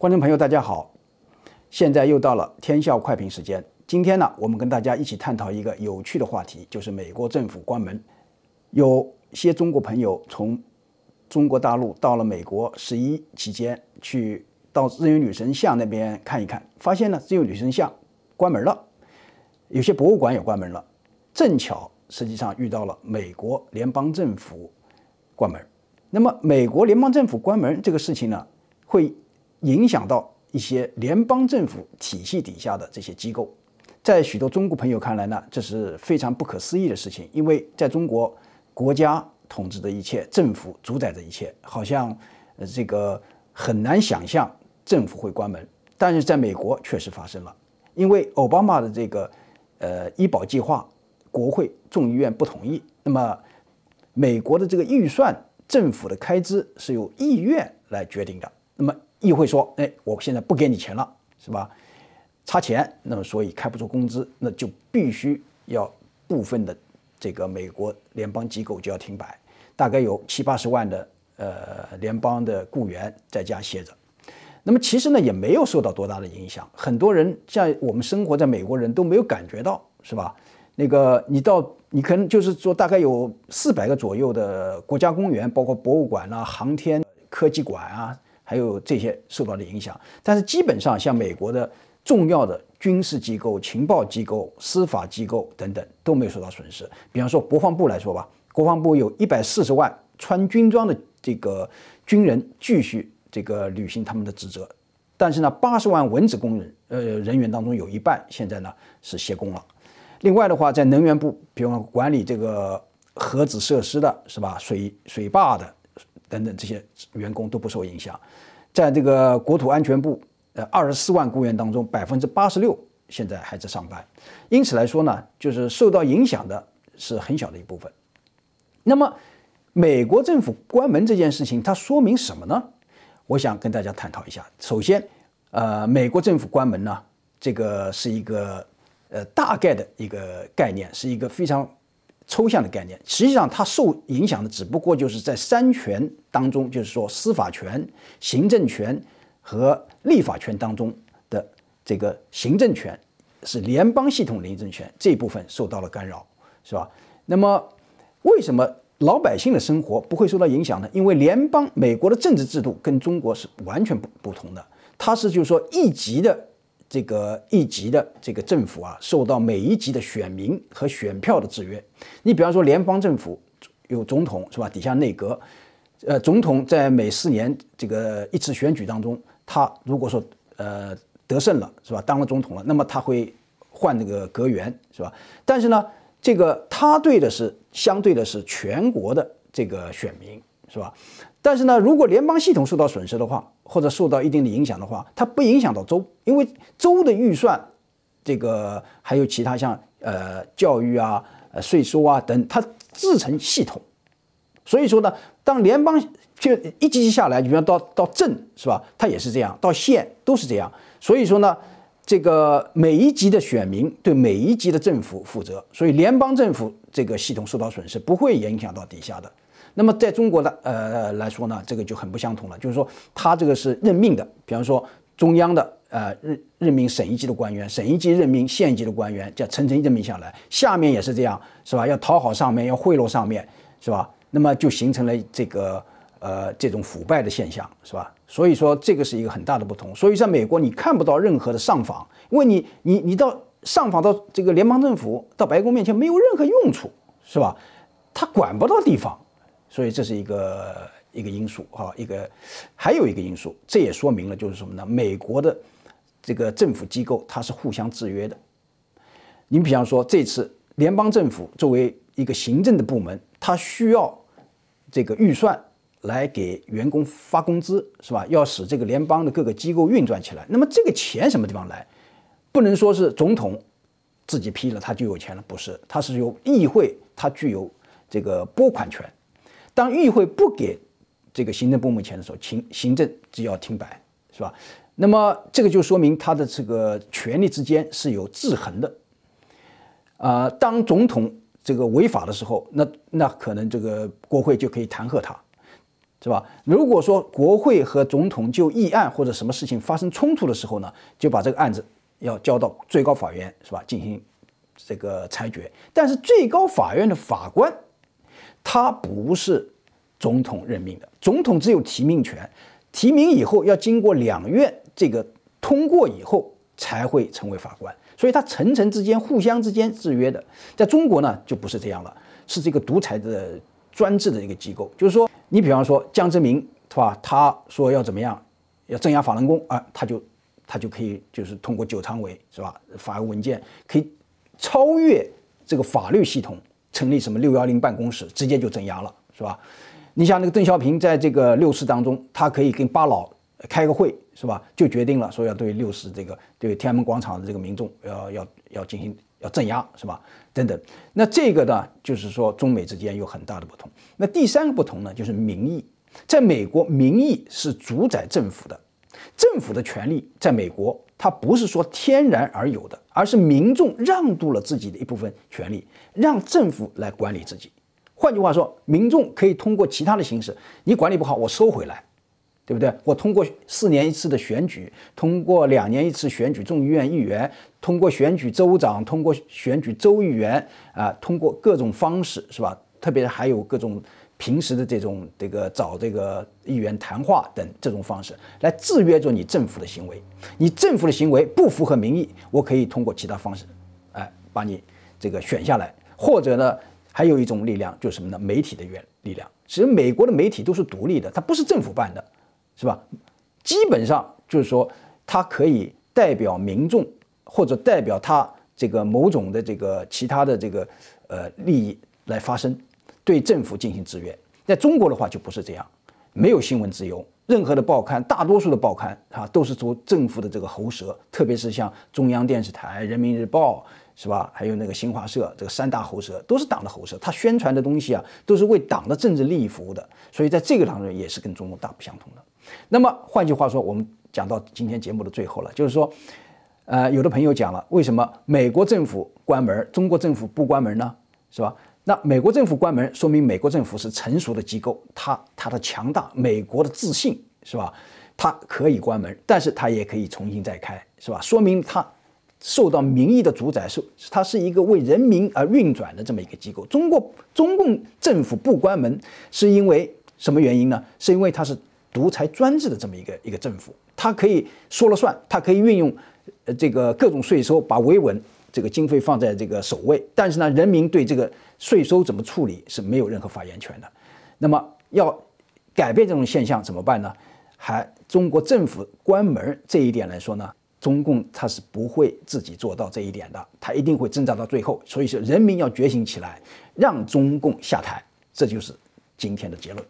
观众朋友，大家好！现在又到了天笑快评时间。今天呢，我们跟大家一起探讨一个有趣的话题，就是美国政府关门。有些中国朋友从中国大陆到了美国十一期间，去到自由女神像那边看一看，发现呢，自由女神像关门了，有些博物馆也关门了。正巧，实际上遇到了美国联邦政府关门。那么，美国联邦政府关门这个事情呢，会？影响到一些联邦政府体系底下的这些机构，在许多中国朋友看来呢，这是非常不可思议的事情，因为在中国，国家统治的一切，政府主宰着一切，好像这个很难想象政府会关门。但是在美国确实发生了，因为奥巴马的这个呃医保计划，国会众议院不同意，那么美国的这个预算，政府的开支是由议院来决定的，那么。议会说：“哎，我现在不给你钱了，是吧？差钱，那么所以开不出工资，那就必须要部分的这个美国联邦机构就要停摆，大概有七八十万的呃联邦的雇员在家歇着。那么其实呢，也没有受到多大的影响，很多人像我们生活在美国人都没有感觉到，是吧？那个你到你可能就是说，大概有四百个左右的国家公园，包括博物馆啦、航天科技馆啊。”还有这些受到的影响，但是基本上像美国的重要的军事机构、情报机构、司法机构等等都没有受到损失。比方说国防部来说吧，国防部有一百四十万穿军装的这个军人继续这个履行他们的职责，但是呢，八十万文职工人呃人员当中有一半现在呢是歇工了。另外的话，在能源部，比方管理这个核子设施的是吧，水水坝的。等等，这些员工都不受影响。在这个国土安全部，呃，二十四万雇员当中，百分之八十六现在还在上班。因此来说呢，就是受到影响的是很小的一部分。那么，美国政府关门这件事情，它说明什么呢？我想跟大家探讨一下。首先，呃，美国政府关门呢，这个是一个呃大概的一个概念，是一个非常。抽象的概念，实际上它受影响的只不过就是在三权当中，就是说司法权、行政权和立法权当中的这个行政权，是联邦系统的行政权这一部分受到了干扰，是吧？那么为什么老百姓的生活不会受到影响呢？因为联邦美国的政治制度跟中国是完全不不同的，它是就是说一级的。这个一级的这个政府啊，受到每一级的选民和选票的制约。你比方说联邦政府有总统是吧？底下内阁，呃，总统在每四年这个一次选举当中，他如果说呃得胜了是吧，当了总统了，那么他会换这个阁员是吧？但是呢，这个他对的是相对的是全国的这个选民。是吧？但是呢，如果联邦系统受到损失的话，或者受到一定的影响的话，它不影响到州，因为州的预算，这个还有其他像呃教育啊、税收啊等，它自成系统。所以说呢，当联邦就一级级下来，你比方到到镇是吧，它也是这样，到县都是这样。所以说呢，这个每一级的选民对每一级的政府负责，所以联邦政府这个系统受到损失不会影响到底下的。那么在中国的呃来说呢，这个就很不相同了。就是说，他这个是任命的，比方说中央的，呃，任任命省一级的官员，省一级任命县级的官员，叫层层任命下来，下面也是这样，是吧？要讨好上面，要贿赂上面，是吧？那么就形成了这个，呃，这种腐败的现象，是吧？所以说这个是一个很大的不同。所以在美国，你看不到任何的上访，因为你，你，你到上访到这个联邦政府，到白宫面前没有任何用处，是吧？他管不到地方。所以这是一个一个因素啊，一个还有一个因素，这也说明了就是什么呢？美国的这个政府机构它是互相制约的。你比方说，这次联邦政府作为一个行政的部门，它需要这个预算来给员工发工资，是吧？要使这个联邦的各个机构运转起来，那么这个钱什么地方来？不能说是总统自己批了他就有钱了，不是，它是由议会它具有这个拨款权。当议会不给这个行政部门钱的时候，行行政就要停摆，是吧？那么这个就说明他的这个权力之间是有制衡的。啊，当总统这个违法的时候，那那可能这个国会就可以弹劾他，是吧？如果说国会和总统就议案或者什么事情发生冲突的时候呢，就把这个案子要交到最高法院，是吧？进行这个裁决。但是最高法院的法官。他不是总统任命的，总统只有提名权，提名以后要经过两院这个通过以后才会成为法官，所以它层层之间、互相之间制约的。在中国呢，就不是这样了，是这个独裁的专制的一个机构。就是说，你比方说江泽民是吧，他说要怎么样，要镇压法轮功啊，他就他就可以就是通过九常委是吧，法务文件可以超越这个法律系统。成立什么六幺零办公室，直接就镇压了，是吧？你像那个邓小平在这个六四当中，他可以跟八老开个会，是吧？就决定了说要对六四这个对天安门广场的这个民众要要要进行要镇压，是吧？等等。那这个呢，就是说中美之间有很大的不同。那第三个不同呢，就是民意。在美国，民意是主宰政府的，政府的权力在美国。它不是说天然而有的，而是民众让渡了自己的一部分权利，让政府来管理自己。换句话说，民众可以通过其他的形式，你管理不好，我收回来，对不对？我通过四年一次的选举，通过两年一次选举众议院议员，通过选举州长，通过选举州议员，啊，通过各种方式，是吧？特别还有各种。平时的这种这个找这个议员谈话等这种方式来制约着你政府的行为，你政府的行为不符合民意，我可以通过其他方式，哎，把你这个选下来，或者呢，还有一种力量就是什么呢？媒体的原力量。其实美国的媒体都是独立的，它不是政府办的，是吧？基本上就是说，它可以代表民众或者代表他这个某种的这个其他的这个呃利益来发声。对政府进行制约，在中国的话就不是这样，没有新闻自由，任何的报刊，大多数的报刊啊，都是做政府的这个喉舌，特别是像中央电视台、人民日报，是吧？还有那个新华社，这个三大喉舌都是党的喉舌，他宣传的东西啊，都是为党的政治利益服务的。所以在这个当中，也是跟中共大不相同的。那么换句话说，我们讲到今天节目的最后了，就是说，呃，有的朋友讲了，为什么美国政府关门，中国政府不关门呢？是吧？那美国政府关门，说明美国政府是成熟的机构，它它的强大，美国的自信是吧？它可以关门，但是它也可以重新再开，是吧？说明它受到民意的主宰，是它是一个为人民而运转的这么一个机构。中国中共政府不关门，是因为什么原因呢？是因为它是独裁专制的这么一个一个政府，它可以说了算，它可以运用这个各种税收把维稳。这个经费放在这个首位，但是呢，人民对这个税收怎么处理是没有任何发言权的。那么要改变这种现象怎么办呢？还中国政府关门这一点来说呢，中共他是不会自己做到这一点的，他一定会挣扎到最后。所以说，人民要觉醒起来，让中共下台，这就是今天的结论。